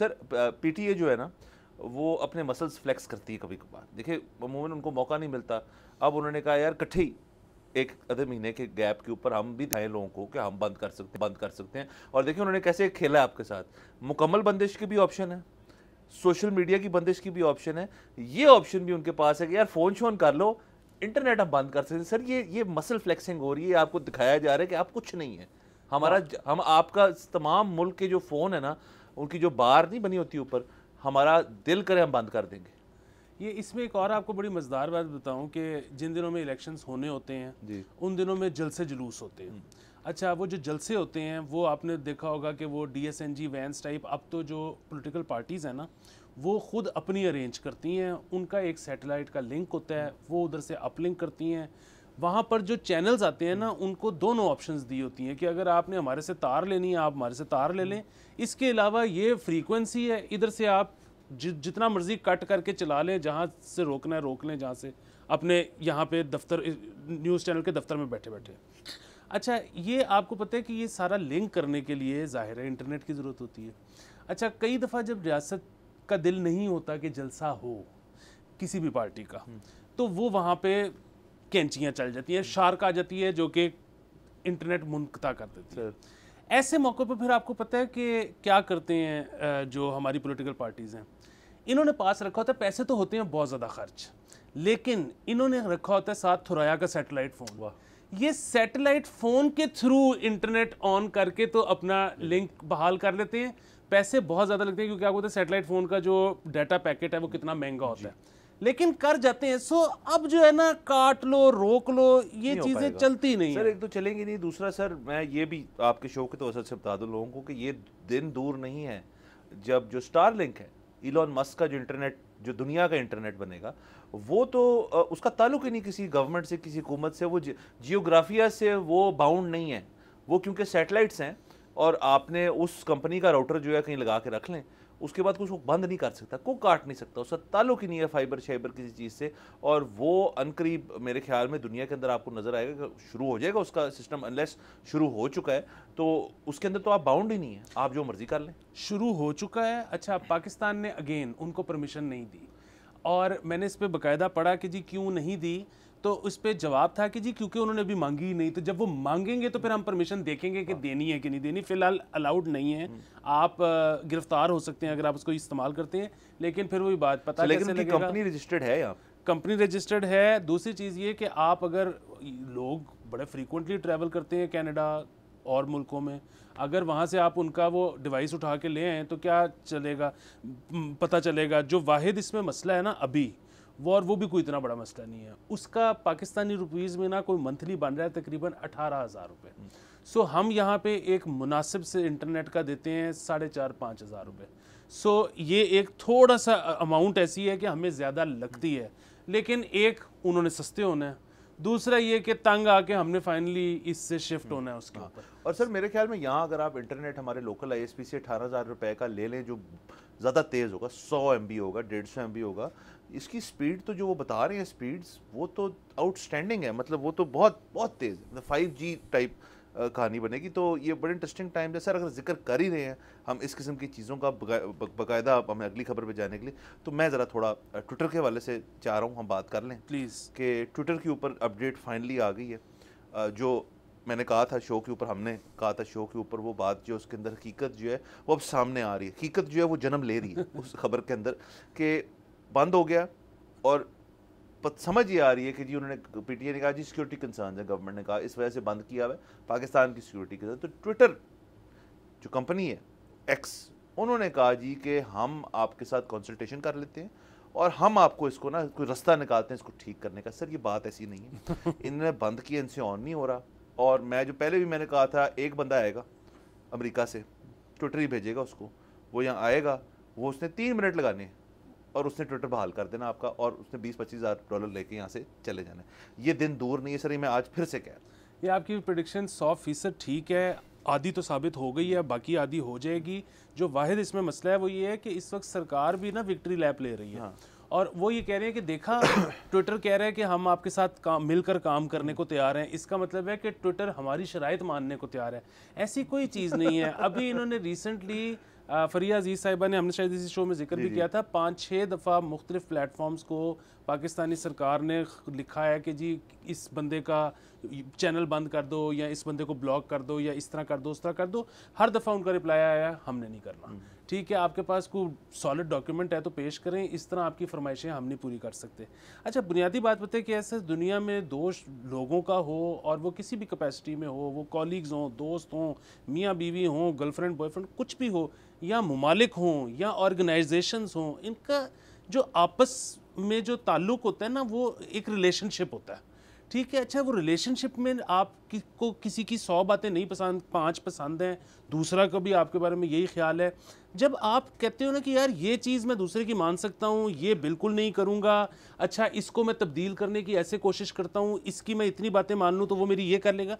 Sir PTA जो है ना वो अपने मसल्स फ्लेक्स करती है कभी कभार देखिए अमूमन उनको मौका नहीं मिलता अब उन्होंने कहा यार कट्ठे एक आधे महीने के गैप के ऊपर हम भी आए लोगों को कि हम बंद कर सकते बंद कर सकते हैं और देखिए उन्होंने कैसे खेला आपके साथ मुकम्मल बंदिश की भी ऑप्शन है सोशल मीडिया की बंदिश की भी ऑप्शन है ये ऑप्शन भी उनके पास है कि यार फ़ोन शोन कर लो इंटरनेट हम बंद कर सकते हैं सर ये ये मसल फ्लेक्सिंग हो रही है आपको दिखाया जा रहा है कि आप कुछ नहीं है हमारा हाँ। हम आपका तमाम मुल्क के जो फ़ोन है ना उनकी जो बार नहीं बनी होती ऊपर हमारा दिल करे हम बंद कर देंगे ये इसमें एक और आपको बड़ी मज़ेदार बात बताऊं कि जिन दिनों में इलेक्शंस होने होते हैं उन दिनों में जलसे जुलूस होते हैं हम्म। अच्छा वो जो जलसे होते हैं वो आपने देखा होगा कि वो D S N G vans type अब तो जो पॉलिटिकल पार्टीज़ हैं ना वो खुद अपनी अरेंज करती हैं उनका एक सेटेलाइट का लिंक होता है वो उधर से अपलिंक करती हैं वहाँ पर जो चैनल्स आते हैं ना उनको दोनों ऑप्शन दी होती हैं कि अगर आपने हमारे से तार लेनी है आप हमारे से तार ले लें इसके अलावा ये फ्रीक्वेंसी है इधर से आप जि, जितना मर्जी कट करके चला लें जहाँ से रोकना है रोक लें जहाँ से अपने यहाँ पे दफ्तर न्यूज़ चैनल के दफ्तर में बैठे बैठे अच्छा ये आपको पता है कि ये सारा लिंक करने के लिए ज़ाहिर है इंटरनेट की ज़रूरत होती है अच्छा कई दफ़ा जब रियासत का दिल नहीं होता कि जलसा हो किसी भी पार्टी का हम्म। तो वो वहाँ पे कैंचियाँ चल जाती हैं शार्क आ जाती है जो कि इंटरनेट मुनकता कर देती है ऐसे मौक़ों पर फिर आपको पता है कि क्या करते हैं जो हमारी पोलिटिकल पार्टीज़ हैं इन्होंने पास रखा होता है पैसे तो होते हैं बहुत ज़्यादा खर्च लेकिन इन्होंने रखा होता है साथ थुराया का सैटेलाइट फ़ोन हुआ ये सैटेलाइट फ़ोन के थ्रू इंटरनेट ऑन करके तो अपना लिंक बहाल कर लेते हैं पैसे बहुत ज़्यादा लगते हैं क्योंकि आपको पता है सैटेलाइट फ़ोन का जो डाटा पैकेट है वो कितना महंगा होता है लेकिन कर जाते हैं सो अब जो है ना काट लो रोक लो ये चीज़ें चलती नहीं सर एक तो चलेंगी नहीं दूसरा सर मैं ये भी आपके शो के तो असर से बता दूँ लोगों को कि ये दिन दूर नहीं है जब जो स्टार लिंक है इलॉन मस्क का जो इंटरनेट जो दुनिया का इंटरनेट बनेगा वो तो उसका ताल्लुक ही नहीं किसी गवर्नमेंट से किसी हुकूमत से वो जियोग्राफिया से वो बाउंड नहीं है वो क्योंकि सेटेलाइट्स हैं और आपने उस कंपनी का राउटर जो है कहीं लगा के रख लें उसके बाद कुछ वो बंद नहीं कर सकता को काट नहीं सकता उसका ताल्लुक ही नहीं है फाइबर शाइबर किसी चीज़ से और वो अनकरीब मेरे ख्याल में दुनिया के अंदर आपको नज़र आएगा कि शुरू हो जाएगा उसका सिस्टम अनलेस शुरू हो चुका है तो उसके अंदर तो आप बाउंड ही नहीं है आप जो मर्ज़ी कर लें शुरू हो चुका है अच्छा पाकिस्तान ने अगेन उनको परमिशन नहीं दी और मैंने इस पर बाकायदा पढ़ा कि जी क्यों नहीं दी तो उस पर जवाब था कि जी क्योंकि उन्होंने अभी मांगी ही नहीं तो जब वो मांगेंगे तो फिर हम परमिशन देखेंगे कि देनी है कि नहीं देनी फिलहाल अलाउड नहीं है हम्म। आप गिरफ्तार हो सकते हैं अगर आप उसको इस्तेमाल करते हैं लेकिन फिर वही बात पता अच्छा, लेकिन कंपनी रजिस्टर्ड है कंपनी रजिस्टर्ड है दूसरी चीज़ ये कि आप अगर लोग बड़े फ्रीक्वेंटली ट्रैवल करते हैं कैनेडा और मुल्कों में अगर वहाँ से आप उनका वो डिवाइस उठा के ले आएँ तो क्या चलेगा पता चलेगा जो वाहिद इसमें मसला है ना अभी वो और वो भी कोई इतना बड़ा मसला नहीं है उसका पाकिस्तानी रुपीज़ में ना कोई मंथली बन रहा है तकरीबन अठारह हज़ार रुपये सो हम यहाँ पे एक मुनासिब से इंटरनेट का देते हैं साढ़े चार पाँच हज़ार रुपये सो ये एक थोड़ा सा अमाउंट ऐसी है कि हमें ज़्यादा लगती है लेकिन एक उन्होंने सस्ते होना है दूसरा ये कि तंग आके हमने फाइनली इससे शिफ्ट हम्म। होना है उसके हाँ। ऊपर और सर मेरे ख्याल में यहाँ अगर आप इंटरनेट हमारे लोकल आई एस पी से अठारह हज़ार रुपये का ले लें जो ज़्यादा तेज़ होगा सौ एम होगा डेढ़ एम होगा इसकी स्पीड तो जो वो बता रहे हैं स्पीड्स वो तो आउटस्टैंडिंग है मतलब वो तो बहुत बहुत तेज़ मतलब फाइव जी टाइप कहानी बनेगी तो ये बड़े इंटरेस्टिंग टाइम जैसे अगर जिक्र कर ही रहे हैं हम इस किस्म की चीज़ों का बाकायदा हमें अगली खबर पे जाने के लिए तो मैं ज़रा थोड़ा ट्विटर के वाले से चाह रहा हूँ हम बात कर लें प्लीज़ के ट्विटर के ऊपर अपडेट फाइनली आ गई है जो मैंने कहा था शो के ऊपर हमने कहा था शो के ऊपर वो बात जो है उसके अंदर हकीकत जो है वो अब सामने आ रही है हकीकत जो है वो जन्म ले रही है उस खबर के अंदर कि बंद हो गया और समझ ये आ रही है कि जी उन्होंने आई ने कहा जी सिक्योरिटी कंसर्न है गवर्नमेंट ने कहा इस वजह से बंद किया हुआ है पाकिस्तान की सिक्योरिटी के तो ट्विटर जो कंपनी है एक्स उन्होंने कहा जी कि हम आपके साथ कंसल्टेशन कर लेते हैं और हम आपको इसको ना कोई रास्ता निकालते हैं इसको ठीक करने का सर ये बात ऐसी नहीं है इन्होंने बंद किया इनसे ऑन नहीं हो रहा और मैं जो पहले भी मैंने कहा था एक बंदा आएगा अमेरिका से ट्विटर ही भेजेगा उसको वो यहाँ आएगा वो उसने तीन मिनट लगाने और उसने ट्विटर बहाल कर देना आपका और उसने बीस पच्चीस हज़ार डॉलर लेके यहाँ से चले जाना ये दिन दूर नहीं है सर ये मैं आज फिर से कह रहा ये आपकी प्रडिक्शन सौ फीसद ठीक है आधी तो साबित हो गई है बाकी आधी हो जाएगी जो वाहिद इसमें मसला है वो ये है कि इस वक्त सरकार भी ना विक्ट्री लैप ले रही है हाँ। और वो ये कह रहे हैं कि देखा ट्विटर कह रहे हैं कि हम आपके साथ काम मिलकर काम करने को तैयार हैं इसका मतलब है कि ट्विटर हमारी शराइत मानने को तैयार है ऐसी कोई चीज़ नहीं है अभी इन्होंने रिसेंटली फरिया अजीज़ साहिबा ने हमने शायद इसी शो में जिक्र भी किया था पाँच छः दफ़ा मुख्तलिफ प्लेटफॉर्म्स को पाकिस्तानी सरकार ने लिखा है कि जी इस बंदे का चैनल बंद कर दो या इस बंदे को ब्लॉक कर दो या इस तरह कर दो उस तरह कर दो हर दफ़ा उनका रिप्लाई आया हमने नहीं करना हम्म। ठीक है आपके पास कोई सॉलिड डॉक्यूमेंट है तो पेश करें इस तरह आपकी फरमाइशें हम नहीं पूरी कर सकते अच्छा बुनियादी बात बताए कि ऐसे दुनिया में दोष लोगों का हो और वो किसी भी कैपेसिटी में हो वो कॉलीग्स हों दोस्त हों मियाँ बीवी हों गर्लफ्रेंड बॉयफ्रेंड कुछ भी हो या ममालिक हों या ऑर्गेनाइजेशंस हों इनका जो आपस में जो ताल्लुक़ होता है ना वो एक रिलेशनशिप होता है ठीक है अच्छा वो रिलेशनशिप में आप कि, को किसी की सौ बातें नहीं पसंद पांच पसंद हैं दूसरा का भी आपके बारे में यही ख्याल है जब आप कहते हो ना कि यार ये चीज़ मैं दूसरे की मान सकता हूँ ये बिल्कुल नहीं करूँगा अच्छा इसको मैं तब्दील करने की ऐसे कोशिश करता हूँ इसकी मैं इतनी बातें मान लूँ तो वो मेरी ये कर लेगा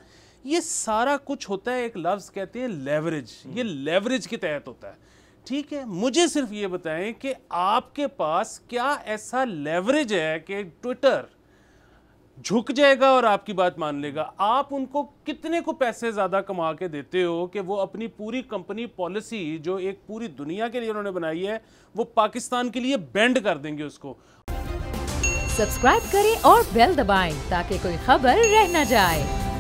ये सारा कुछ होता है एक लफ्ज़ कहते हैं लेवरेज हम्म। ये लेवरेज के तहत होता है ठीक है मुझे सिर्फ ये बताएं कि आपके पास क्या ऐसा लेवरेज है कि ट्विटर झुक जाएगा और आपकी बात मान लेगा आप उनको कितने को पैसे ज़्यादा कमा के देते हो कि वो अपनी पूरी कंपनी पॉलिसी जो एक पूरी दुनिया के लिए उन्होंने बनाई है वो पाकिस्तान के लिए बैंड कर देंगे उसको सब्सक्राइब करें और बेल दबाएं ताकि कोई खबर रह न जाए